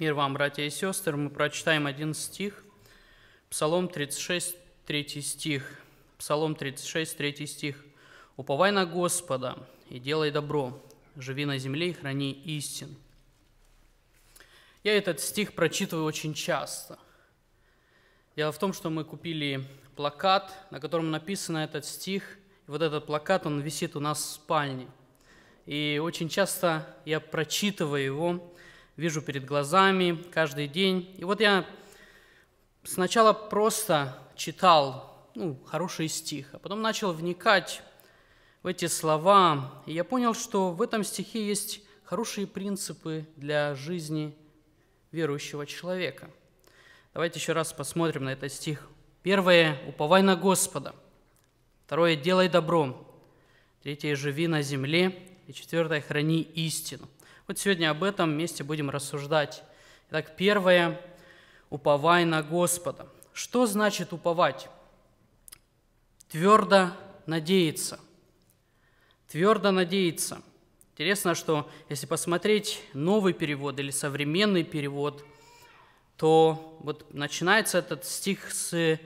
Мир вам, братья и сестры. Мы прочитаем один стих. Псалом 36, третий стих. Псалом 36, третий стих. «Уповай на Господа и делай добро, живи на земле и храни истин». Я этот стих прочитываю очень часто. Дело в том, что мы купили плакат, на котором написано этот стих. И вот этот плакат, он висит у нас в спальне. И очень часто я прочитываю его, вижу перед глазами каждый день. И вот я сначала просто читал ну, хороший стих, а потом начал вникать в эти слова, и я понял, что в этом стихе есть хорошие принципы для жизни верующего человека. Давайте еще раз посмотрим на этот стих. Первое – уповай на Господа. Второе – делай добро. Третье – живи на земле. И четвертое – храни истину. Вот сегодня об этом вместе будем рассуждать. Итак, первое – уповай на Господа. Что значит уповать? Твердо надеяться. Твердо надеяться. Интересно, что если посмотреть новый перевод или современный перевод, то вот начинается этот стих с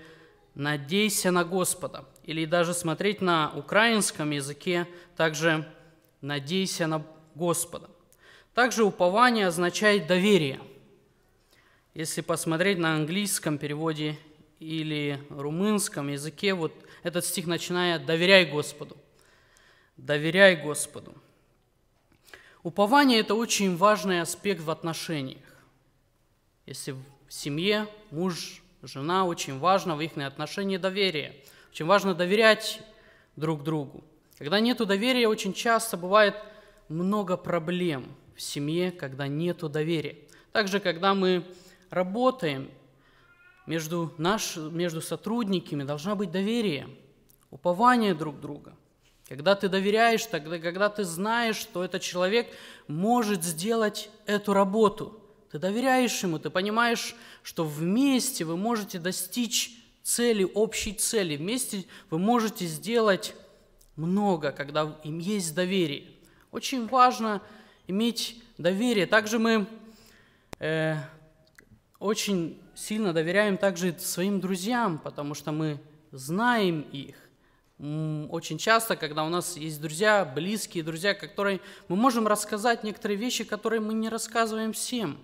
«надейся на Господа». Или даже смотреть на украинском языке также «надейся на Господа». Также упование означает доверие. Если посмотреть на английском переводе или румынском языке, вот этот стих начинает «доверяй Господу». «Доверяй Господу». Упование – это очень важный аспект в отношениях. Если в семье муж, жена, очень важно в их отношении доверие. Очень важно доверять друг другу. Когда нет доверия, очень часто бывает много проблем – семье, когда нет доверия. Также, когда мы работаем, между, наш, между сотрудниками должна быть доверие, упование друг друга. Когда ты доверяешь, тогда, когда ты знаешь, что этот человек может сделать эту работу, ты доверяешь ему, ты понимаешь, что вместе вы можете достичь цели, общей цели, вместе вы можете сделать много, когда им есть доверие. Очень важно иметь доверие. Также мы э, очень сильно доверяем также своим друзьям, потому что мы знаем их. Очень часто, когда у нас есть друзья, близкие друзья, которые мы можем рассказать некоторые вещи, которые мы не рассказываем всем,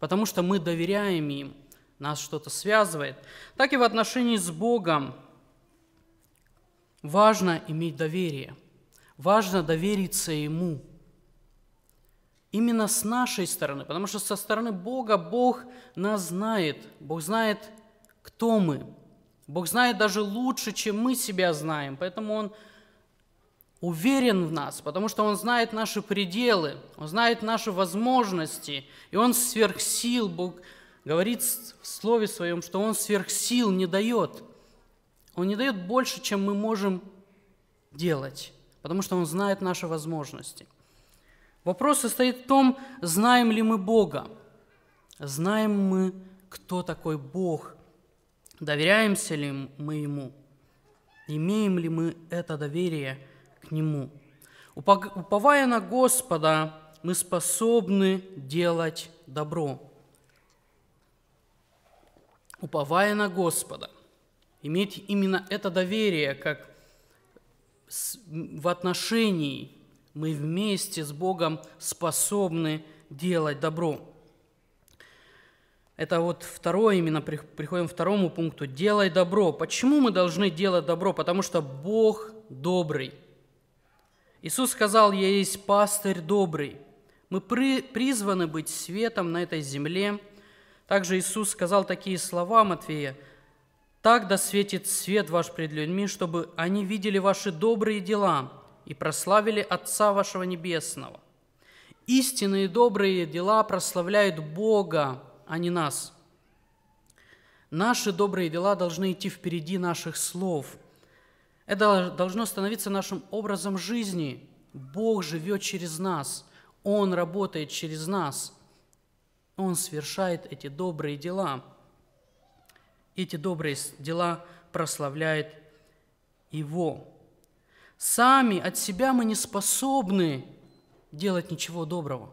потому что мы доверяем им, нас что-то связывает. Так и в отношении с Богом важно иметь доверие, важно довериться Ему – именно с нашей стороны, потому что со стороны Бога Бог нас знает, Бог знает, кто мы. Бог знает даже лучше, чем мы себя знаем, поэтому Он уверен в нас, потому что Он знает наши пределы, Он знает наши возможности, и Он сверхсил, Бог говорит в Слове Своем, что Он сверхсил не дает. Он не дает больше, чем мы можем делать, потому что Он знает наши возможности. Вопрос состоит в том, знаем ли мы Бога, знаем мы, кто такой Бог, доверяемся ли мы Ему, имеем ли мы это доверие к Нему. Уповая на Господа, мы способны делать добро. Уповая на Господа, иметь именно это доверие, как в отношении мы вместе с Богом способны делать добро. Это вот второе, именно приходим к второму пункту. Делай добро. Почему мы должны делать добро? Потому что Бог добрый. Иисус сказал, я есть пастырь добрый. Мы при, призваны быть светом на этой земле. Также Иисус сказал такие слова Матвея: «Так да светит свет ваш пред людьми, чтобы они видели ваши добрые дела и прославили Отца вашего Небесного. Истинные добрые дела прославляют Бога, а не нас. Наши добрые дела должны идти впереди наших слов. Это должно становиться нашим образом жизни. Бог живет через нас. Он работает через нас. Он совершает эти добрые дела. Эти добрые дела прославляют Его. Сами от себя мы не способны делать ничего доброго.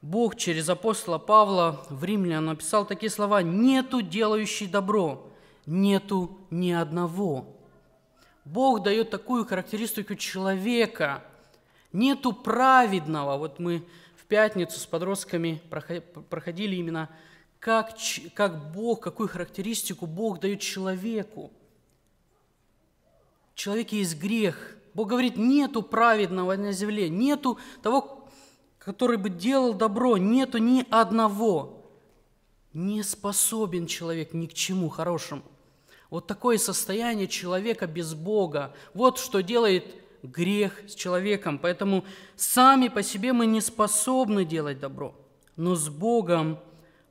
Бог через апостола Павла в Римлян написал такие слова «Нету делающий добро, нету ни одного». Бог дает такую характеристику человека. Нету праведного. Вот мы в пятницу с подростками проходили именно, как, как Бог, какую характеристику Бог дает человеку – в человеке есть грех. Бог говорит, нету праведного на земле, нету того, который бы делал добро, нету ни одного. Не способен человек ни к чему хорошему. Вот такое состояние человека без Бога. Вот что делает грех с человеком. Поэтому сами по себе мы не способны делать добро. Но с Богом,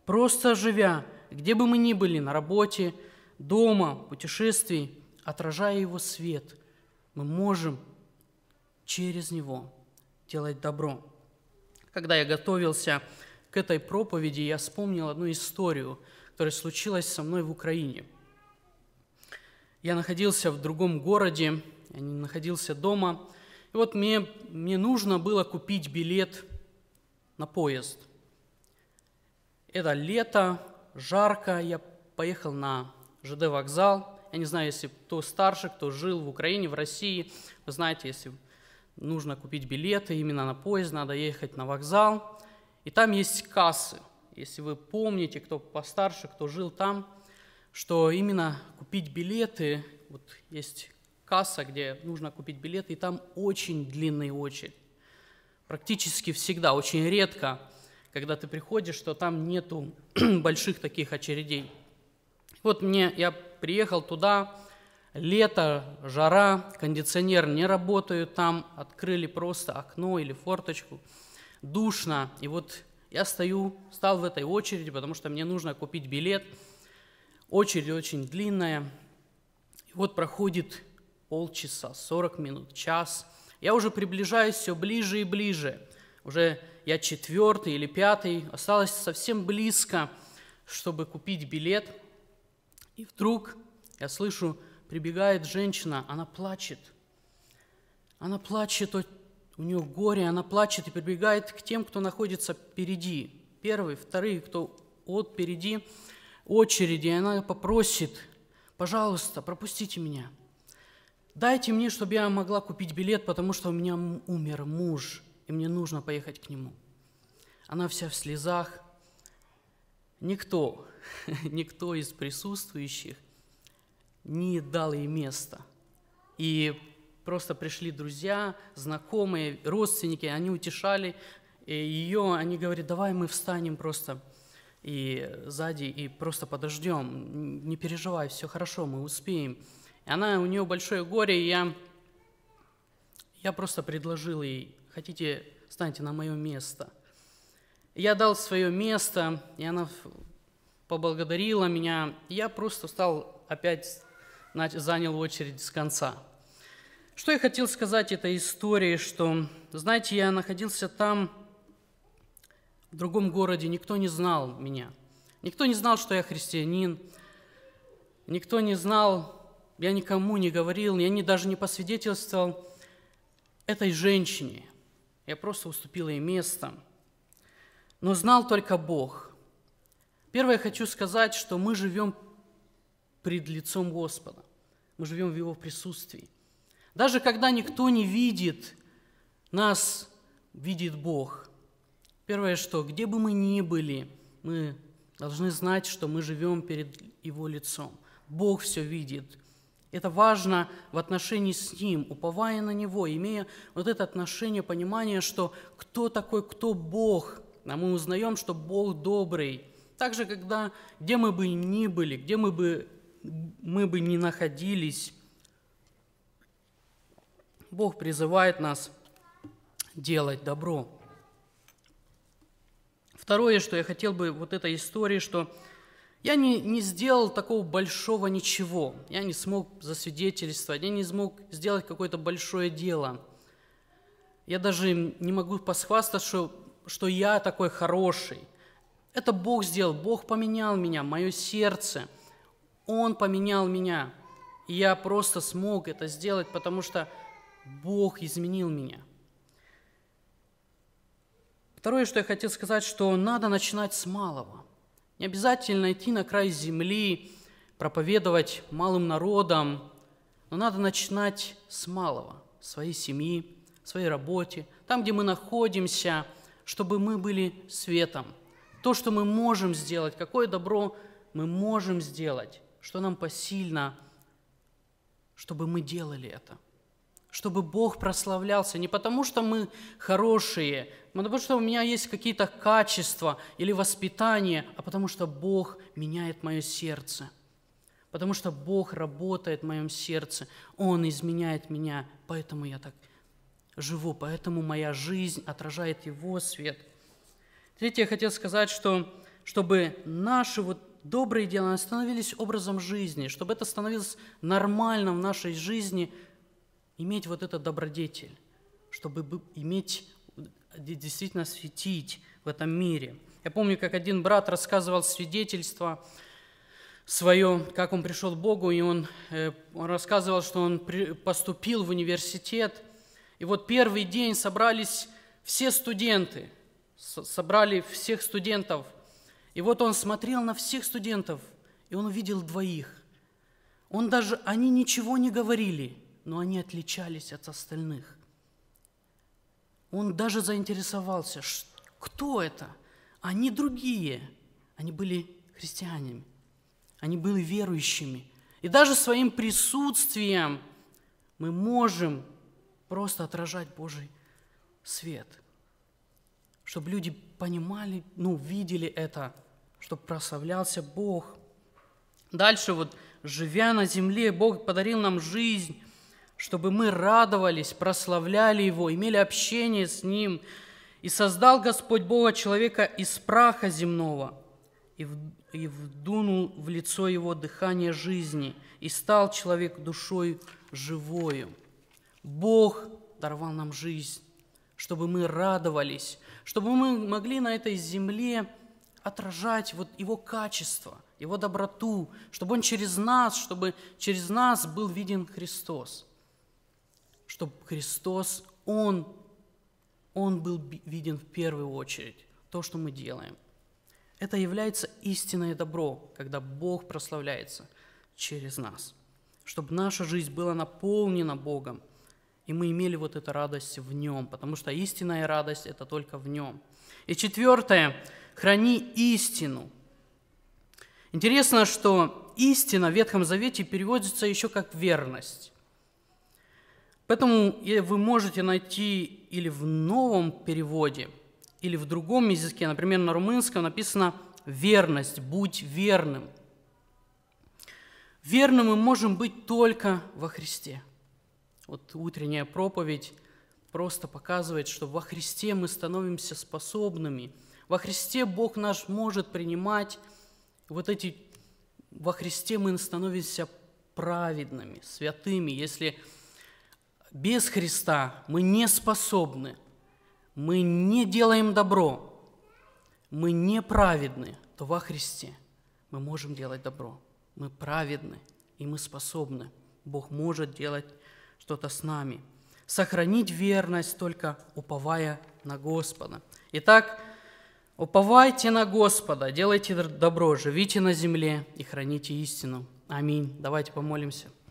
просто живя, где бы мы ни были, на работе, дома, путешествии – отражая его свет, мы можем через него делать добро. Когда я готовился к этой проповеди, я вспомнил одну историю, которая случилась со мной в Украине. Я находился в другом городе, я не находился дома, и вот мне, мне нужно было купить билет на поезд. Это лето, жарко, я поехал на ЖД вокзал – я не знаю, если кто старше, кто жил в Украине, в России, вы знаете, если нужно купить билеты именно на поезд, надо ехать на вокзал. И там есть кассы. Если вы помните, кто постарше, кто жил там, что именно купить билеты, вот есть касса, где нужно купить билеты, и там очень длинная очередь. Практически всегда, очень редко, когда ты приходишь, что там нету больших таких очередей. Вот мне, я приехал туда, лето, жара, кондиционер не работает там, открыли просто окно или форточку, душно. И вот я стою, стал в этой очереди, потому что мне нужно купить билет. Очередь очень длинная. И вот проходит полчаса, 40 минут, час. Я уже приближаюсь все ближе и ближе. Уже я четвертый или пятый, осталось совсем близко, чтобы купить билет – и вдруг я слышу, прибегает женщина, она плачет. Она плачет, у нее горе, она плачет и прибегает к тем, кто находится впереди. первый, вторые, кто от впереди очереди. И она попросит, пожалуйста, пропустите меня. Дайте мне, чтобы я могла купить билет, потому что у меня умер муж, и мне нужно поехать к нему. Она вся в слезах. Никто никто из присутствующих не дал ей места. И просто пришли друзья, знакомые, родственники, они утешали ее, они говорят, давай мы встанем просто и сзади и просто подождем, не переживай, все хорошо, мы успеем. И она, у нее большое горе, и я, я просто предложил ей, хотите, встаньте на мое место. Я дал свое место, и она поблагодарила меня. Я просто стал опять занял очередь с конца. Что я хотел сказать этой истории, что, знаете, я находился там, в другом городе, никто не знал меня. Никто не знал, что я христианин. Никто не знал, я никому не говорил, я не, даже не посвидетельствовал этой женщине. Я просто уступил ей место. Но знал только Бог. Первое, хочу сказать, что мы живем пред лицом Господа. Мы живем в Его присутствии. Даже когда никто не видит, нас видит Бог. Первое, что где бы мы ни были, мы должны знать, что мы живем перед Его лицом. Бог все видит. Это важно в отношении с Ним, уповая на Него, имея вот это отношение, понимание, что кто такой, кто Бог. А мы узнаем, что Бог добрый – также, когда где мы бы ни были, где мы бы, мы бы ни находились, Бог призывает нас делать добро. Второе, что я хотел бы вот этой истории, что я не, не сделал такого большого ничего. Я не смог засвидетельствовать, я не смог сделать какое-то большое дело. Я даже не могу посхвастаться, что, что я такой хороший. Это Бог сделал, Бог поменял меня, мое сердце. Он поменял меня. И я просто смог это сделать, потому что Бог изменил меня. Второе, что я хотел сказать, что надо начинать с малого. Не обязательно идти на край земли, проповедовать малым народам, но надо начинать с малого, своей семьи, своей работе, там, где мы находимся, чтобы мы были светом – то, что мы можем сделать, какое добро мы можем сделать, что нам посильно, чтобы мы делали это, чтобы Бог прославлялся, не потому что мы хорошие, но а потому что у меня есть какие-то качества или воспитание, а потому что Бог меняет мое сердце, потому что Бог работает в моем сердце, Он изменяет меня, поэтому я так живу, поэтому моя жизнь отражает Его свет – Третье, я хотел сказать, что чтобы наши вот добрые дела становились образом жизни, чтобы это становилось нормальным в нашей жизни, иметь вот этот добродетель, чтобы иметь, действительно светить в этом мире. Я помню, как один брат рассказывал свидетельство свое, как он пришел к Богу, и он, э, он рассказывал, что он поступил в университет. И вот первый день собрались все студенты – собрали всех студентов. И вот он смотрел на всех студентов, и он увидел двоих. Он даже, они ничего не говорили, но они отличались от остальных. Он даже заинтересовался, кто это? Они другие. Они были христианами, они были верующими. И даже своим присутствием мы можем просто отражать Божий свет – чтобы люди понимали, ну, видели это, чтобы прославлялся Бог. Дальше вот, живя на земле, Бог подарил нам жизнь, чтобы мы радовались, прославляли Его, имели общение с Ним. И создал Господь Бога человека из праха земного, и, в, и вдунул в лицо его дыхание жизни, и стал человек душой живою. Бог даровал нам жизнь, чтобы мы радовались, чтобы мы могли на этой земле отражать вот его качество, его доброту, чтобы он через нас, чтобы через нас был виден Христос, чтобы Христос, он, он был виден в первую очередь, то, что мы делаем. Это является истинное добро, когда Бог прославляется через нас, чтобы наша жизнь была наполнена Богом – и мы имели вот эту радость в Нем, потому что истинная радость – это только в Нем. И четвертое – храни истину. Интересно, что истина в Ветхом Завете переводится еще как верность. Поэтому вы можете найти или в новом переводе, или в другом языке, например, на румынском написано «верность», «будь верным». Верным мы можем быть только во Христе – вот утренняя проповедь просто показывает, что во Христе мы становимся способными. Во Христе Бог наш может принимать вот эти... Во Христе мы становимся праведными, святыми. Если без Христа мы не способны, мы не делаем добро, мы не праведны, то во Христе мы можем делать добро. Мы праведны, и мы способны. Бог может делать что-то с нами. Сохранить верность, только уповая на Господа. Итак, уповайте на Господа, делайте добро, живите на земле и храните истину. Аминь. Давайте помолимся.